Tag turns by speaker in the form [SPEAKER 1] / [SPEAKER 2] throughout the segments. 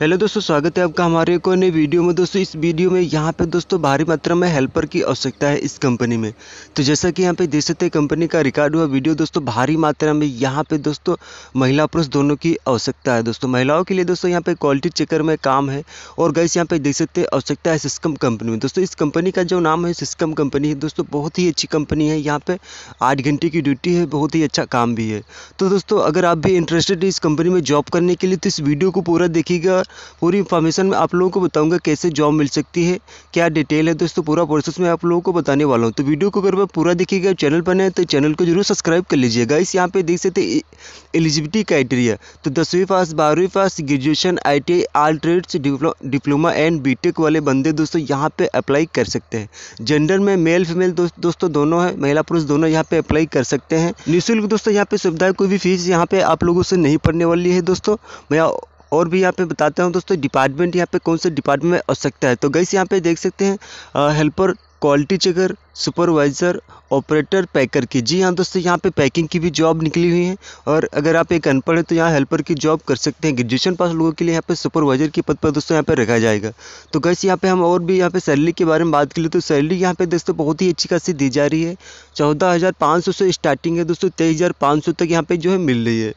[SPEAKER 1] hello दोस्तों स्वागत है आपका हमारे एक नई वीडियो में दोस्तों इस वीडियो में यहाँ पे दोस्तों भारी मात्रा में हेल्पर की आवश्यकता है इस कंपनी में तो जैसा कि यहाँ पे देख सकते हैं कंपनी का रिकॉर्ड हुआ वीडियो दोस्तों भारी मात्रा में यहाँ पे दोस्तों महिला पुरुष दोनों की आवश्यकता है दोस्तों महिलाओं के लिए दोस्तों यहाँ पे क्वालिटी चेकर में काम है और गैस यहाँ पे देख सकते हैं आवश्यकता है सिस्कम कंपनी में दोस्तों इस कंपनी का जो नाम है सिस्कम कंपनी है दोस्तों बहुत ही अच्छी कंपनी है यहाँ पर आठ घंटे की ड्यूटी है बहुत ही अच्छा काम भी है तो दोस्तों अगर आप भी इंटरेस्टेड इस कंपनी में जॉब करने के लिए तो इस वीडियो को पूरा देखिएगा पूरी इन्फॉर्मेशन मैं आप लोगों को बताऊंगा कैसे जॉब मिल सकती है क्या डिटेल है दोस्तों तो पूरा प्रोसेस मैं आप लोगों को बताने वाला हूँ तो वीडियो को अगर पूरा देखिएगा चैनल पर तो चैनल को जरूर सब्सक्राइब कर लीजिएगा इस यहाँ पे देख सकते एलिजिबिलिटी क्राइटेरिया तो दसवीं पास बारहवीं pass graduation I T all trades diploma and B वाले बंदे दोस्तों यहाँ पे अप्लाई कर सकते हैं जेंडर में मेल फीमेल दोस्तों दोनों है महिला पुरुष दोनों यहाँ पे अप्लाई कर सकते हैं निःशुल्क दोस्तों यहाँ पे सुविधा कोई भी फीस यहाँ पे आप लोगों से नहीं पड़ने वाली है दोस्तों मैं और भी यहाँ पे बताता हूँ दोस्तों डिपार्टमेंट यहाँ पे कौन से डिपार्टमेंट में आवश्यकता है तो गैस यहाँ पे देख सकते हैं helper quality checker supervisor operator packer की जी हाँ दोस्तों यहाँ पे पैकिंग की भी जॉब निकली हुई है और अगर आप एक अनपढ़ हैं तो यहाँ हेल्पर की जॉब कर सकते हैं ग्रेजुएशन पास लोगों के लिए यहाँ पे सुपरवाइज़र की पद पर दोस्तों यहाँ पे रखा जाएगा तो कैसे यहाँ पे हम और भी यहाँ पे सैलरी के बारे में बात कर तो सैलरी यहाँ पर दोस्तों बहुत ही अच्छी खासी दी जा रही है चौदह से स्टार्टिंग है दोस्तों तेईस तक यहाँ पर जो है मिल रही है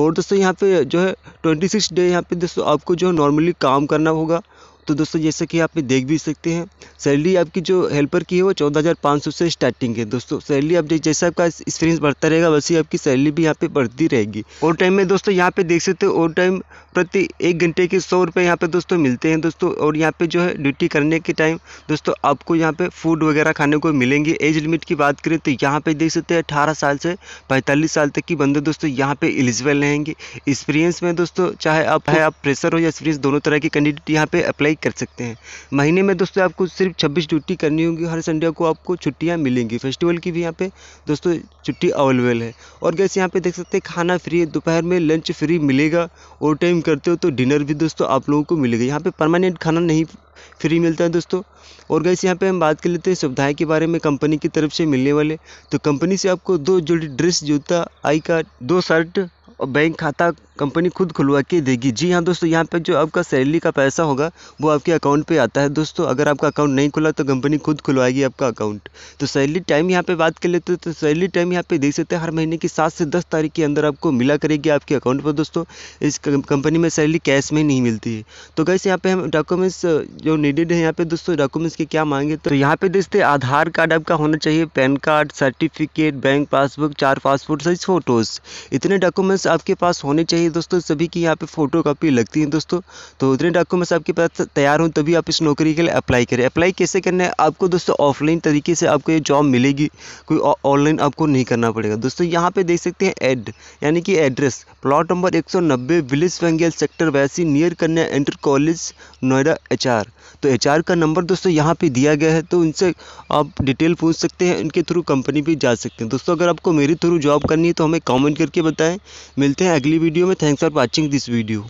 [SPEAKER 1] और दोस्तों यहाँ पर जो है ट्वेंटी डे यहाँ पर दोस्तों आपको जो है नॉर्मली काम करना होगा तो दोस्तों जैसा कि आप देख भी सकते हैं सैलरी आपकी जो हेल्पर की है वो चौदह हज़ार पाँच सौ से स्टार्टिंग है दोस्तों सैलरी आप जैसा आपका एक्सपीरियंस बढ़ता रहेगा वैसे ही आपकी सैलरी भी यहाँ पे बढ़ती रहेगी ओवर टाइम में दोस्तों यहाँ पे देख सकते हो ओवर टाइम प्रति एक घंटे के सौ रुपये यहाँ पर दोस्तों मिलते हैं दोस्तों और यहाँ पर जो है ड्यूटी करने के टाइम दोस्तों आपको यहाँ पर फूड वगैरह खाने को मिलेंगे एज लिमिट की बात करें तो यहाँ पर देख सकते हैं अठारह साल से पैंतालीस साल तक की बंदे दोस्तों यहाँ पर एलिजिबल रहेंगे एक्सपीरियंस में दोस्तों चाहे आप है आप प्रेशर हो या एक्सपीरियंस दोनों तरह की कैंडिडेट यहाँ पे अप्लाई अप्लाई कर सकते हैं महीने में दोस्तों आपको सिर्फ छब्बीस ड्यूटी करनी होगी हर संडे को आपको छुट्टियाँ मिलेंगी फेस्टिवल की भी यहाँ पे दोस्तों छुट्टी अवेलेबल है और गैस यहाँ पे देख सकते हैं खाना फ्री है दोपहर में लंच फ्री मिलेगा ओवर टाइम करते हो तो डिनर भी दोस्तों आप लोगों को मिलेगा यहाँ पर परमानेंट खाना नहीं फ्री मिलता है दोस्तों और गैस यहाँ पे हम बात कर लेते हैं सुविधाएं के बारे में कंपनी की तरफ से मिलने वाले तो कंपनी से आपको दो जोड़ी ड्रेस जूता आई कार्ड दो शर्ट और बैंक खाता कंपनी खुद खुलवा के देगी जी हाँ दोस्तों यहाँ पे जो आपका सैलरी का पैसा होगा वो आपके अकाउंट पे आता है दोस्तों अगर आपका अकाउंट नहीं खुला तो कंपनी खुद खुलवाएगी आपका अकाउंट तो सैलरी टाइम यहाँ पे बात कर लेते हैं तो सैलरी टाइम यहाँ पे देख सकते हैं हर महीने की सात से दस तारीख के अंदर आपको मिला करेगी आपके अकाउंट पर दोस्तों इस कंपनी में सैलरी कैश में नहीं मिलती है तो कैसे यहाँ पर हम डॉक्यूमेंट्स जो नीडेड है यहाँ पर दोस्तों डॉक्यूमेंट्स के क्या मांगे तो यहाँ पे देखते आधार कार्ड आपका होना चाहिए PAN card certificate bank passbook चार पासपोर्ट साइज फ़ोटोज़ इतने डॉक्यूमेंट्स आपके पास होने चाहिए दोस्तों सभी की यहाँ पे फ़ोटो कापी लगती है दोस्तों तो उतने डॉक्यूमेंट्स आपके पास तैयार हों तभी आप इस नौकरी के लिए अप्लाई करें अप्लाई कैसे करना है आपको दोस्तों ऑफलाइन तरीके से आपको ये जॉब मिलेगी कोई ऑनलाइन आपको नहीं करना पड़ेगा दोस्तों यहाँ पर देख सकते हैं एड यानी कि एड्रेस प्लॉट नंबर एक विलेज वेंगेल सेक्टर वैसी near Kanya inter college Noida H तो एच का नंबर दोस्तों यहाँ पर दिया गया है तो उनसे आप डिटेल पूछ सकते हैं उनके थ्रू कंपनी भी जा सकते हैं दोस्तों अगर आपको मेरे थ्रू जॉब करनी है तो हमें कमेंट करके बताएं मिलते हैं अगली वीडियो में thanks for watching this video